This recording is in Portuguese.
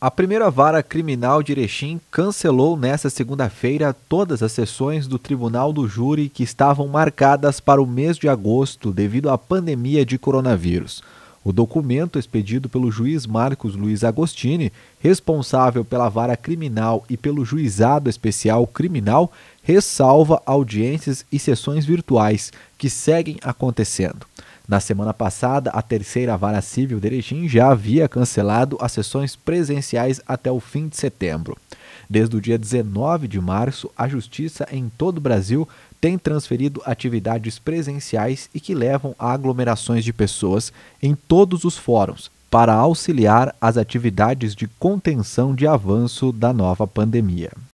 A primeira vara criminal de Erechim cancelou nesta segunda-feira todas as sessões do Tribunal do Júri que estavam marcadas para o mês de agosto devido à pandemia de coronavírus. O documento expedido pelo juiz Marcos Luiz Agostini, responsável pela vara criminal e pelo juizado especial criminal, ressalva audiências e sessões virtuais que seguem acontecendo. Na semana passada, a terceira vara civil de Erechim já havia cancelado as sessões presenciais até o fim de setembro. Desde o dia 19 de março, a Justiça em todo o Brasil tem transferido atividades presenciais e que levam a aglomerações de pessoas em todos os fóruns para auxiliar as atividades de contenção de avanço da nova pandemia.